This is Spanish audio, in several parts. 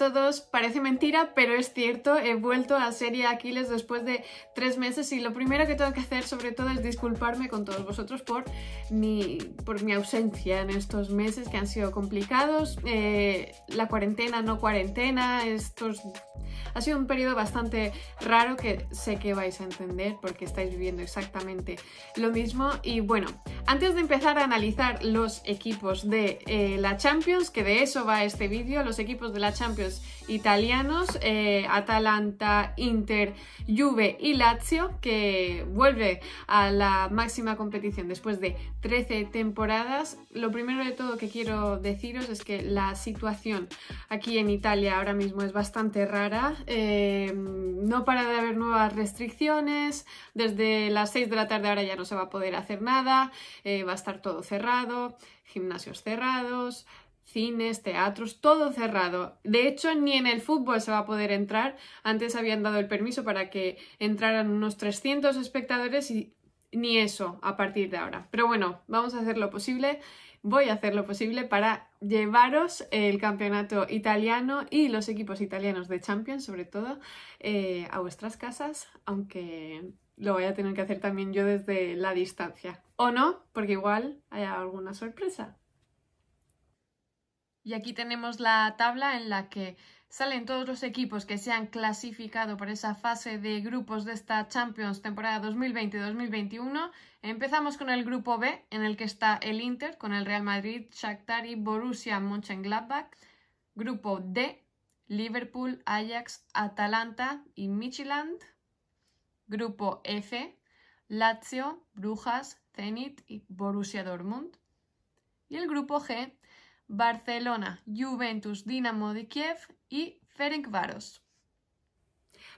todos, parece mentira, pero es cierto, he vuelto a Serie Aquiles después de tres meses y lo primero que tengo que hacer sobre todo es disculparme con todos vosotros por mi, por mi ausencia en estos meses que han sido complicados, eh, la cuarentena, no cuarentena, estos... Ha sido un periodo bastante raro que sé que vais a entender porque estáis viviendo exactamente lo mismo y bueno, antes de empezar a analizar los equipos de eh, la Champions, que de eso va este vídeo, los equipos de la Champions italianos, eh, Atalanta, Inter, Juve y Lazio, que vuelve a la máxima competición después de 13 temporadas. Lo primero de todo que quiero deciros es que la situación aquí en Italia ahora mismo es bastante rara. Eh, no para de haber nuevas restricciones, desde las 6 de la tarde ahora ya no se va a poder hacer nada. Eh, va a estar todo cerrado, gimnasios cerrados, cines, teatros, todo cerrado. De hecho, ni en el fútbol se va a poder entrar. Antes habían dado el permiso para que entraran unos 300 espectadores y ni eso a partir de ahora. Pero bueno, vamos a hacer lo posible. Voy a hacer lo posible para llevaros el campeonato italiano y los equipos italianos de Champions, sobre todo, eh, a vuestras casas, aunque lo voy a tener que hacer también yo desde la distancia. O no, porque igual hay alguna sorpresa. Y aquí tenemos la tabla en la que salen todos los equipos que se han clasificado por esa fase de grupos de esta Champions temporada 2020-2021. Empezamos con el grupo B, en el que está el Inter con el Real Madrid, Shakhtar y Borussia Mönchengladbach. Grupo D, Liverpool, Ajax, Atalanta y Michiland. Grupo F, Lazio, Brujas, Zenit y Borussia Dortmund. Y el grupo G, Barcelona, Juventus, Dinamo de Kiev y Varos.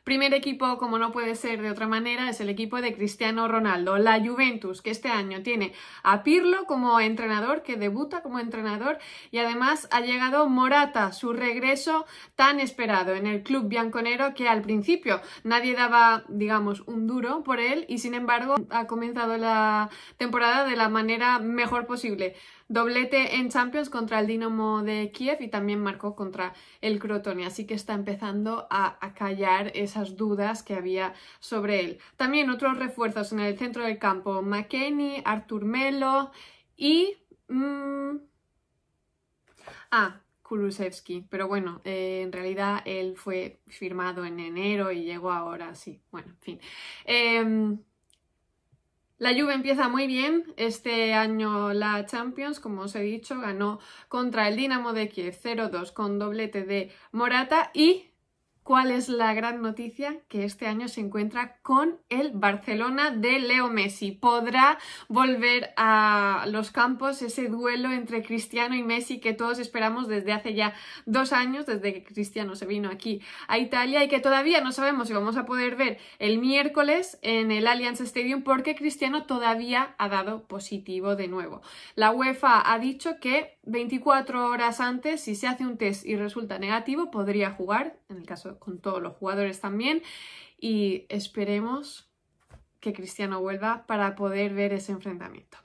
Primer equipo, como no puede ser de otra manera, es el equipo de Cristiano Ronaldo, la Juventus, que este año tiene a Pirlo como entrenador, que debuta como entrenador, y además ha llegado Morata, su regreso tan esperado en el club bianconero que al principio nadie daba, digamos, un duro por él y sin embargo ha comenzado la temporada de la manera mejor posible. Doblete en Champions contra el Dinamo de Kiev y también marcó contra el Crotone, así que está empezando a callar esas dudas que había sobre él. También otros refuerzos en el centro del campo, McKenny, Artur Melo y... Mm, ah, Kulusevski, pero bueno, eh, en realidad él fue firmado en enero y llegó ahora, sí, bueno, en fin. Em, la Juve empieza muy bien, este año la Champions, como os he dicho, ganó contra el Dinamo de Kiev 0-2 con doblete de Morata y cuál es la gran noticia que este año se encuentra con el Barcelona de Leo Messi. Podrá volver a los campos ese duelo entre Cristiano y Messi que todos esperamos desde hace ya dos años, desde que Cristiano se vino aquí a Italia y que todavía no sabemos si vamos a poder ver el miércoles en el Allianz Stadium porque Cristiano todavía ha dado positivo de nuevo. La UEFA ha dicho que 24 horas antes, si se hace un test y resulta negativo, podría jugar, en el caso de con todos los jugadores también. Y esperemos que Cristiano vuelva para poder ver ese enfrentamiento.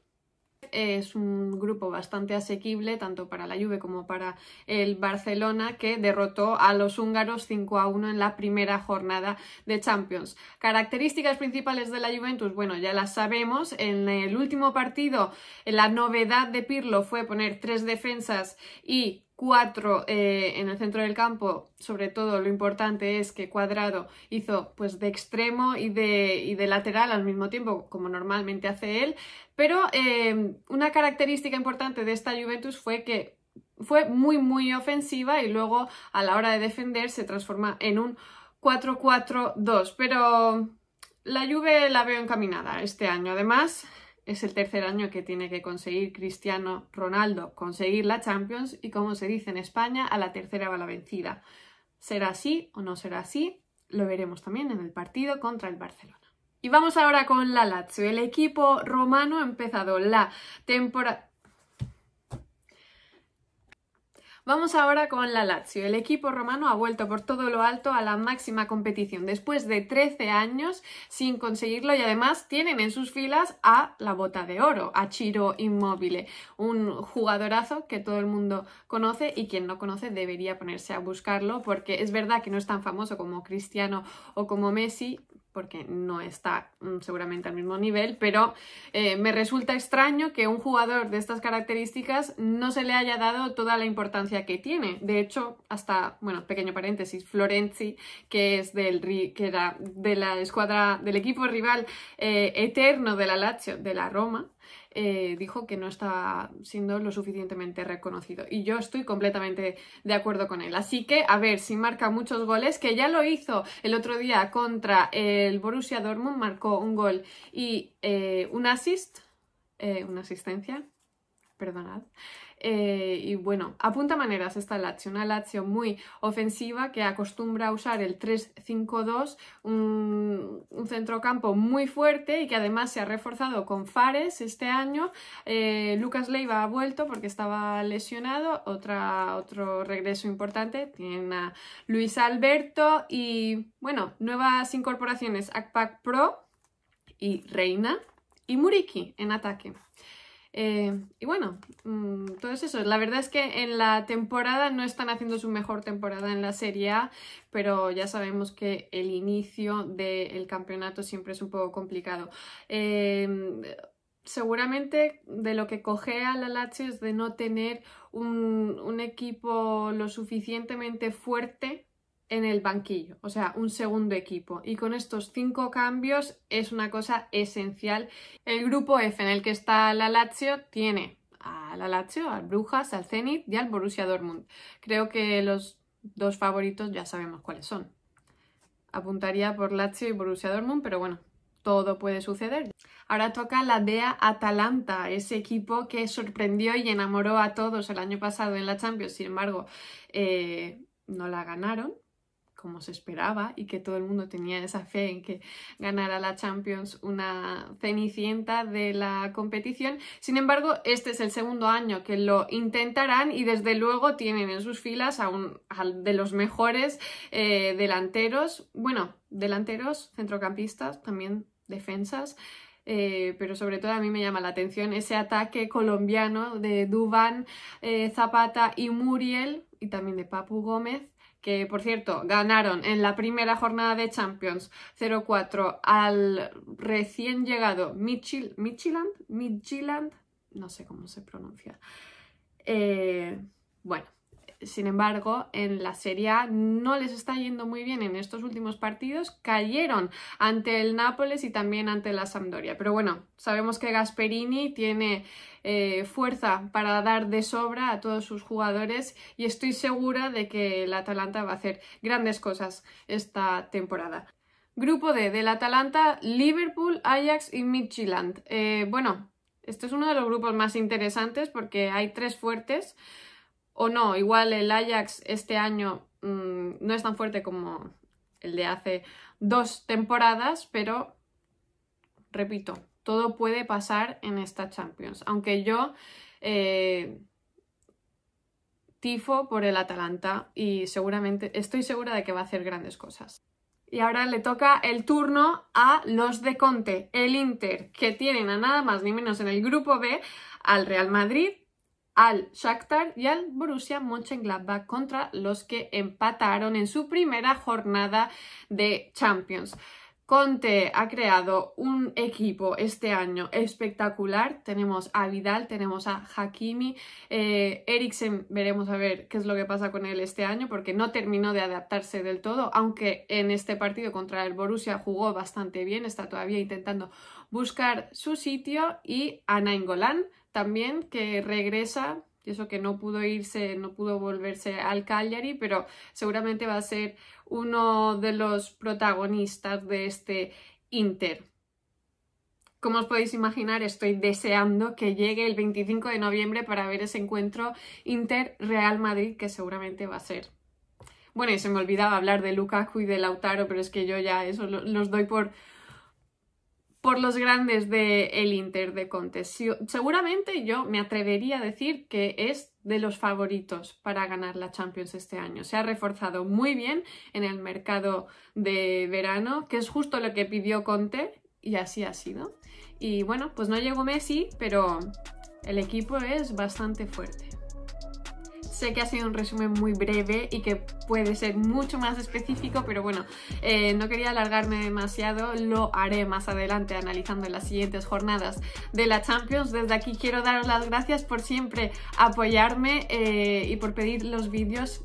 Es un grupo bastante asequible, tanto para la Juve como para el Barcelona, que derrotó a los húngaros 5 a 1 en la primera jornada de Champions. Características principales de la Juventus, bueno, ya las sabemos. En el último partido, la novedad de Pirlo fue poner tres defensas y cuatro eh, en el centro del campo, sobre todo lo importante es que Cuadrado hizo pues de extremo y de, de lateral al mismo tiempo, como normalmente hace él, pero em, una característica importante de esta Juventus fue que fue muy muy ofensiva y luego a la hora de defender se transforma en un 4-4-2, pero la Juve la veo encaminada este año, además es el tercer año que tiene que conseguir Cristiano Ronaldo conseguir la Champions y como se dice en España, a la tercera va la vencida. ¿Será así o no será así? Lo veremos también en el partido contra el Barcelona. Y vamos ahora con la Lazio. El equipo romano ha empezado la temporada Vamos ahora con la Lazio. El equipo romano ha vuelto por todo lo alto a la máxima competición después de 13 años sin conseguirlo y además tienen en sus filas a la bota de oro, a Chiro Immobile, un jugadorazo que todo el mundo conoce y quien no conoce debería ponerse a buscarlo porque es verdad que no es tan famoso como Cristiano o como Messi, porque no está mm, seguramente al mismo nivel, pero eh, me resulta extraño que un jugador de estas características no se le haya dado toda la importancia que tiene. De hecho, hasta, bueno, pequeño paréntesis, Florenzi, que es del que era de la escuadra del equipo rival eh, eterno de la Lazio, de la Roma, eh, dijo que no está siendo lo suficientemente reconocido. Y yo estoy completamente de acuerdo con él. Así que, a ver, si marca muchos goles, que ya lo hizo el otro día contra el Borussia Dortmund, marcó un gol y eh, un assist, eh, una asistencia, perdonad. Eh, y bueno, apunta maneras esta Lazio, una Lazio muy ofensiva que acostumbra a usar el 3-5-2, un, centrocampo muy fuerte y que además se ha reforzado con Fares este año. Eh, Lucas Leiva ha vuelto porque estaba lesionado, Otra, otro regreso importante. tiene a Luis Alberto y bueno, nuevas incorporaciones, Acpac Pro y Reina y Muriki en ataque. Eh, y bueno, mm, todo es eso. La verdad es que en la temporada no están haciendo su mejor temporada en la Serie A, pero ya sabemos que el inicio del campeonato siempre es un poco complicado. Em, seguramente de lo que coge a la Lache es de no tener un equipo lo suficientemente fuerte en el banquillo, o sea, un segundo equipo. Y con estos cinco cambios es una cosa esencial. El grupo F en el que está la Lazio tiene a la Lazio, al Brujas, al Zenit y al Borussia Dortmund. Creo que los dos favoritos ya sabemos cuáles son. Apuntaría por Lazio y Borussia Dortmund, pero bueno, todo puede suceder. Ahora toca la DEA Atalanta, ese equipo que sorprendió y enamoró a todos el año pasado en la Champions, sin embargo, eh, no la ganaron como se esperaba y que todo el mundo tenía esa fe en que ganara la Champions una cenicienta de la competición. Sin embargo, este es el segundo año que lo intentarán y desde luego tienen en sus filas a, un, de los mejores eh, delanteros, bueno, delanteros, centrocampistas, también defensas. Eh, pero sobre todo a mí me llama la atención ese ataque colombiano de Dubán, eh, Zapata y Muriel, y también de Papu Gómez, que por cierto ganaron en la primera jornada de Champions 0-4 al recién llegado Michil Michiland, no sé cómo se pronuncia. Eh, bueno, sin embargo, en la Serie A no les está yendo muy bien en estos últimos partidos. Cayeron ante el Nápoles y también ante la Sampdoria. Pero bueno, sabemos que Gasperini tiene eh, fuerza para dar de sobra a todos sus jugadores y estoy segura de que el Atalanta va a hacer grandes cosas esta temporada. Grupo D del Atalanta, Liverpool, Ajax y Midtjylland. Eh, bueno, este es uno de los grupos más interesantes porque hay tres fuertes. O no, igual el Ajax este año mm, no es tan fuerte como el de hace dos temporadas, pero repito, todo puede pasar en esta Champions. Aunque yo eh, tifo por el Atalanta y seguramente estoy segura de que va a hacer grandes cosas. Y ahora le toca el turno a los de Conte, el Inter, que tienen a nada más ni menos en el grupo B al Real Madrid, al Shakhtar y al Borussia Mönchengladbach contra los que empataron en su primera jornada de Champions. Conte ha creado un equipo este año espectacular. Tenemos a Vidal, tenemos a Hakimi, eh, Eriksen, veremos a ver qué es lo que pasa con él este año, porque no terminó de adaptarse del todo, aunque en este partido contra el Borussia jugó bastante bien, está todavía intentando buscar su sitio y Ana Nainggolan también, que regresa, y eso que no pudo irse, no pudo volverse al Cagliari, pero seguramente va a ser uno de los protagonistas de este Inter. Como os podéis imaginar, estoy deseando que llegue el 25 de noviembre para ver ese encuentro Inter-Real Madrid, que seguramente va a ser bueno, y se me olvidaba hablar de Lukaku y de Lautaro, pero es que yo ya eso los doy por, por los grandes del el Inter de Conte. Seguramente yo me atrevería a decir que es de los favoritos para ganar la Champions este año. Se ha reforzado muy bien en el mercado de verano, que es justo lo que pidió Conte y así ha sido. Y bueno, pues no llegó Messi, pero el equipo es bastante fuerte. Sé que ha sido un resumen muy breve y que puede ser mucho más específico, pero bueno, eh, no quería alargarme demasiado, lo haré más adelante analizando las siguientes jornadas de la Champions. Desde aquí quiero daros las gracias por siempre apoyarme eh, y por pedir los vídeos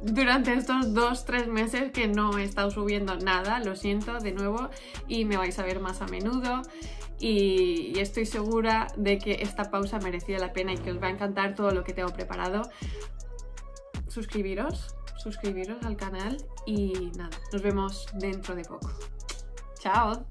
durante estos dos, tres meses que no he estado subiendo nada, lo siento de nuevo, y me vais a ver más a menudo y, estoy segura de que esta pausa merecía la pena y que os va a encantar todo lo que tengo preparado. Suscribiros, suscribiros al canal y nada, nos vemos dentro de poco. ¡Chao!